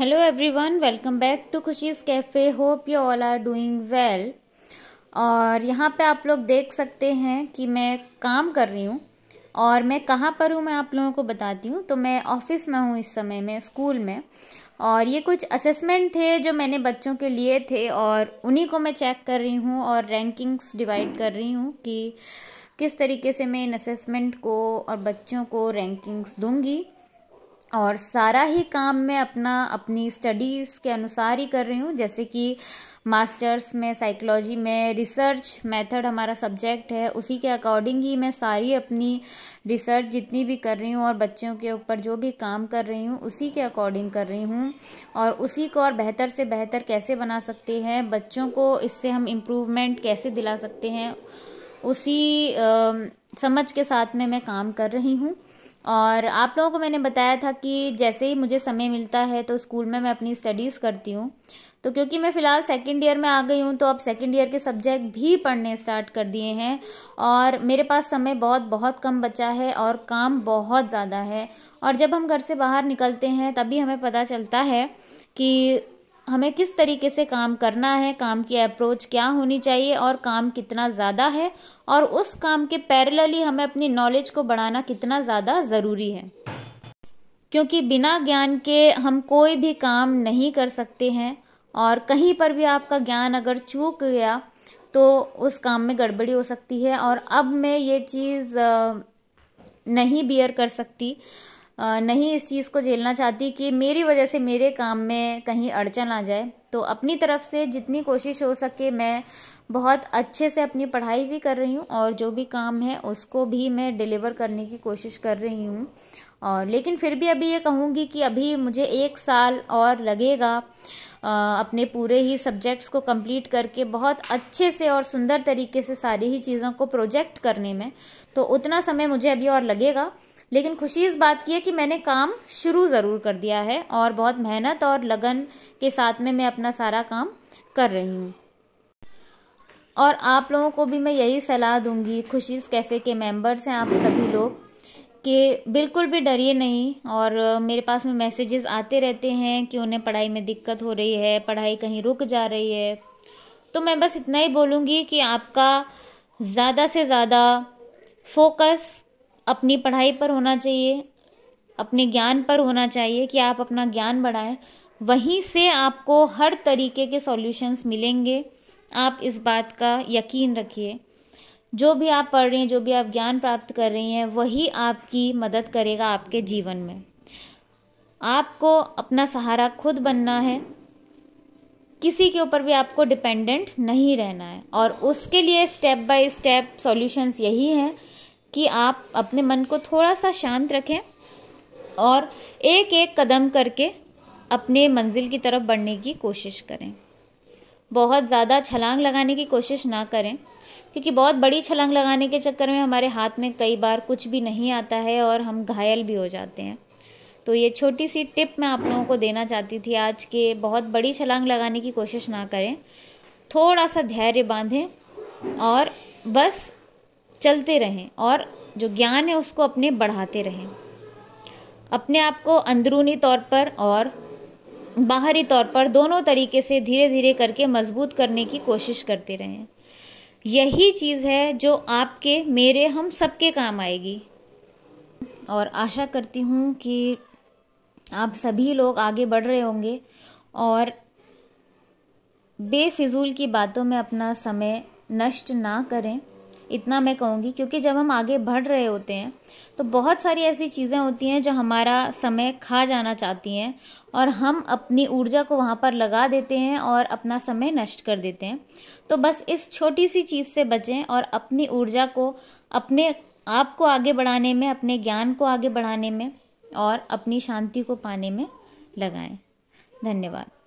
hello everyone welcome back to Khushi's cafe hope you all are doing well और यहाँ पे आप लोग देख सकते हैं कि मैं काम कर रही हूँ और मैं कहाँ पर हूँ मैं आप लोगों को बताती हूँ तो मैं ऑफ़िस में हूँ इस समय में स्कूल में और ये कुछ असेसमेंट थे जो मैंने बच्चों के लिए थे और उन्हीं को मैं चेक कर रही हूँ और रैंकिंग्स डिवाइड कर रही हूँ कि किस तरीके से मैं इन असेसमेंट को और बच्चों को रैंकिंग्स दूँगी और सारा ही काम मैं अपना अपनी स्टडीज़ के अनुसार ही कर रही हूँ जैसे कि मास्टर्स में साइकोलॉजी में रिसर्च मेथड हमारा सब्जेक्ट है उसी के अकॉर्डिंग ही मैं सारी अपनी रिसर्च जितनी भी कर रही हूँ और बच्चों के ऊपर जो भी काम कर रही हूँ उसी के अकॉर्डिंग कर रही हूँ और उसी को और बेहतर से बेहतर कैसे बना सकते हैं बच्चों को इससे हम इम्प्रूवमेंट कैसे दिला सकते हैं उसी आ, समझ के साथ में मैं काम कर रही हूँ और आप लोगों को मैंने बताया था कि जैसे ही मुझे समय मिलता है तो स्कूल में मैं अपनी स्टडीज़ करती हूँ तो क्योंकि मैं फ़िलहाल सेकेंड ईयर में आ गई हूँ तो अब सेकेंड ईयर के सब्जेक्ट भी पढ़ने स्टार्ट कर दिए हैं और मेरे पास समय बहुत बहुत कम बचा है और काम बहुत ज़्यादा है और जब हम घर से बाहर निकलते हैं तभी हमें पता चलता है कि हमें किस तरीके से काम करना है काम की अप्रोच क्या होनी चाहिए और काम कितना ज़्यादा है और उस काम के पैरेलली हमें अपनी नॉलेज को बढ़ाना कितना ज़्यादा ज़रूरी है क्योंकि बिना ज्ञान के हम कोई भी काम नहीं कर सकते हैं और कहीं पर भी आपका ज्ञान अगर चूक गया तो उस काम में गड़बड़ी हो सकती है और अब मैं ये चीज़ नहीं बियर कर सकती नहीं इस चीज़ को झेलना चाहती कि मेरी वजह से मेरे काम में कहीं अड़चन आ जाए तो अपनी तरफ से जितनी कोशिश हो सके मैं बहुत अच्छे से अपनी पढ़ाई भी कर रही हूँ और जो भी काम है उसको भी मैं डिलीवर करने की कोशिश कर रही हूँ और लेकिन फिर भी अभी ये कहूँगी कि अभी मुझे एक साल और लगेगा अपने पूरे ही सब्जेक्ट्स को कंप्लीट करके बहुत अच्छे से और सुंदर तरीके से सारी ही चीज़ों को प्रोजेक्ट करने में तो उतना समय मुझे अभी और लगेगा लेकिन खुशी इस बात की है कि मैंने काम शुरू ज़रूर कर दिया है और बहुत मेहनत और लगन के साथ में मैं अपना सारा काम कर रही हूँ और आप लोगों को भी मैं यही सलाह दूंगी खुशीज़ कैफ़े के मेंबर्स हैं आप सभी लोग कि बिल्कुल भी डरिए नहीं और मेरे पास में मैसेजेस आते रहते हैं कि उन्हें पढ़ाई में दिक्कत हो रही है पढ़ाई कहीं रुक जा रही है तो मैं बस इतना ही बोलूँगी कि आपका ज़्यादा से ज़्यादा फोकस अपनी पढ़ाई पर होना चाहिए अपने ज्ञान पर होना चाहिए कि आप अपना ज्ञान बढ़ाएं वहीं से आपको हर तरीके के सॉल्यूशंस मिलेंगे आप इस बात का यकीन रखिए जो भी आप पढ़ रहे हैं जो भी आप ज्ञान प्राप्त कर रही हैं वही आपकी मदद करेगा आपके जीवन में आपको अपना सहारा खुद बनना है किसी के ऊपर भी आपको डिपेंडेंट नहीं रहना है और उसके लिए स्टेप बाय स्टेप सॉल्यूशंस यही हैं कि आप अपने मन को थोड़ा सा शांत रखें और एक एक कदम करके अपने मंजिल की तरफ बढ़ने की कोशिश करें बहुत ज़्यादा छलांग लगाने की कोशिश ना करें क्योंकि बहुत बड़ी छलांग लगाने के चक्कर में हमारे हाथ में कई बार कुछ भी नहीं आता है और हम घायल भी हो जाते हैं तो ये छोटी सी टिप मैं आप लोगों को देना चाहती थी आज के बहुत बड़ी छलांग लगाने की कोशिश ना करें थोड़ा सा धैर्य बांधें और बस चलते रहें और जो ज्ञान है उसको अपने बढ़ाते रहें अपने आप को अंदरूनी तौर पर और बाहरी तौर पर दोनों तरीके से धीरे धीरे करके मजबूत करने की कोशिश करते रहें यही चीज़ है जो आपके मेरे हम सबके काम आएगी और आशा करती हूँ कि आप सभी लोग आगे बढ़ रहे होंगे और बेफिजूल की बातों में अपना समय नष्ट ना करें इतना मैं कहूँगी क्योंकि जब हम आगे बढ़ रहे होते हैं तो बहुत सारी ऐसी चीज़ें होती हैं जो हमारा समय खा जाना चाहती हैं और हम अपनी ऊर्जा को वहाँ पर लगा देते हैं और अपना समय नष्ट कर देते हैं तो बस इस छोटी सी चीज़ से बचें और अपनी ऊर्जा को अपने आप को आगे बढ़ाने में अपने ज्ञान को आगे बढ़ाने में और अपनी शांति को पाने में लगाएं धन्यवाद